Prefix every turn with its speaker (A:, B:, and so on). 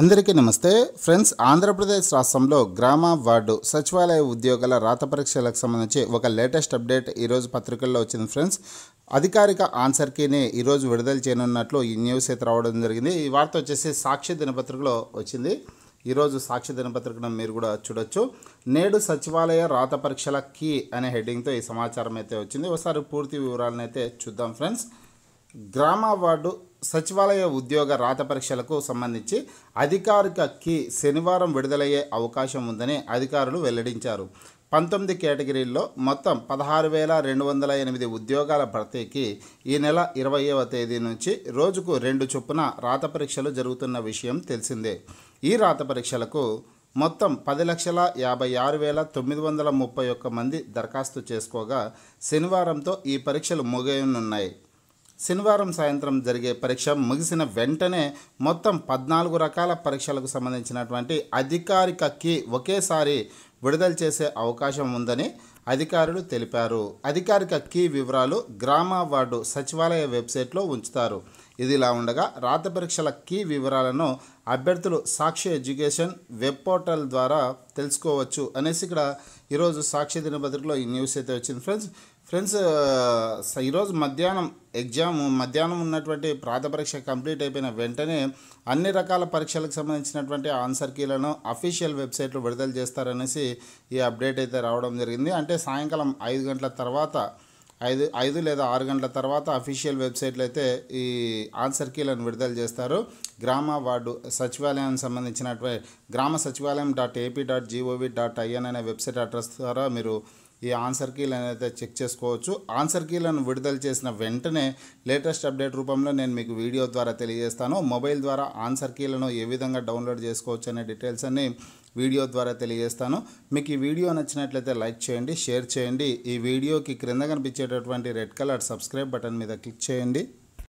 A: అందరికీ నమస్తే ఫ్రెండ్స్ ఆంధ్రప్రదేశ్ రాష్ట్రంలో గ్రామ వార్డు సచివాలయ ఉద్యోగాల రాత పరీక్షలకు సంబంధించి ఒక లేటెస్ట్ అప్డేట్ ఈరోజు పత్రికల్లో వచ్చింది ఫ్రెండ్స్ అధికారిక ఆన్సర్ కీని ఈరోజు విడుదల చేయనున్నట్లు ఈ న్యూస్ అయితే రావడం జరిగింది ఈ వార్త వచ్చేసి సాక్షి దినపత్రికలో వచ్చింది ఈరోజు సాక్షి దినపత్రికను మీరు కూడా చూడొచ్చు నేడు సచివాలయ రాత పరీక్షల కీ అనే హెడ్డింగ్తో ఈ సమాచారం అయితే వచ్చింది ఒకసారి పూర్తి వివరాలను అయితే చూద్దాం ఫ్రెండ్స్ గ్రామ వార్డు సచివాలయ ఉద్యోగ రాత పరీక్షలకు సంబంధించి అధికారిక కీ శనివారం విడుదలయ్యే అవకాశం ఉందని అధికారులు వెల్లడించారు పంతొమ్మిది కేటగిరీల్లో మొత్తం పదహారు వేల రెండు వందల ఎనిమిది ఉద్యోగాల భర్తీకి ఈ నెల ఇరవైవ తేదీ నుంచి రోజుకు రెండు చొప్పున రాత పరీక్షలు జరుగుతున్న విషయం తెలిసిందే ఈ రాత పరీక్షలకు మొత్తం పది లక్షల యాభై ఆరు వేల తొమ్మిది వందల ముప్పై ఒక్క మంది దరఖాస్తు చేసుకోగా శనివారంతో ఈ పరీక్షలు ముగియనున్నాయి శనివారం సాయంత్రం జరిగే పరీక్ష ముగిసిన వెంటనే మొత్తం పద్నాలుగు రకాల పరీక్షలకు సంబంధించినటువంటి అధికారిక కీ ఒకేసారి విడుదల చేసే అవకాశం ఉందని అధికారులు తెలిపారు అధికారిక కీ వివరాలు గ్రామ వార్డు సచివాలయ వెబ్సైట్లో ఉంచుతారు ఇదిలా ఉండగా రాత పరీక్షల కీ వివరాలను అభ్యర్థులు సాక్షి ఎడ్యుకేషన్ వెబ్ పోర్టల్ ద్వారా తెలుసుకోవచ్చు అనేసి ఇక్కడ ఈరోజు సాక్షి దినపత్రికలో ఈ న్యూస్ అయితే వచ్చింది ఫ్రెండ్స్ ఫ్రెండ్స్ ఈరోజు మధ్యాహ్నం ఎగ్జామ్ మధ్యాహ్నం ఉన్నటువంటి ప్రాత పరీక్ష కంప్లీట్ అయిపోయిన వెంటనే అన్ని రకాల పరీక్షలకు సంబంధించినటువంటి ఆన్సర్ కీలను అఫీషియల్ వెబ్సైట్లో విడుదల చేస్తారనేసి ఈ అప్డేట్ అయితే రావడం జరిగింది అంటే సాయంకాలం ఐదు గంటల తర్వాత ఐదు ఐదు లేదా ఆరు గంటల తర్వాత అఫీషియల్ వెబ్సైట్లు అయితే ఈ ఆన్సర్ కీలను విడుదల చేస్తారు గ్రామ వార్డు సచివాలయం సంబంధించినటువంటి గ్రామ సచివాలయం dot AP dot GOV dot IN అనే వెబ్సైట్ అడ్రస్ ద్వారా మీరు ఈ ఆన్సర్ కీలు అనేది చెక్ చేసుకోవచ్చు ఆన్సర్ కీలను విడుదల చేసిన వెంటనే లేటెస్ట్ అప్డేట్ రూపంలో నేను మీకు వీడియో ద్వారా తెలియజేస్తాను మొబైల్ ద్వారా ఆన్సర్ కీలను ఏ విధంగా డౌన్లోడ్ చేసుకోవచ్చు అనే డీటెయిల్స్ అన్ని వీడియో ద్వారా తెలియజేస్తాను మీకు ఈ వీడియో నచ్చినట్లయితే లైక్ చేయండి షేర్ చేయండి ఈ వీడియోకి క్రింద కనిపించేటటువంటి రెడ్ కలర్ సబ్స్క్రైబ్ బటన్ మీద క్లిక్ చేయండి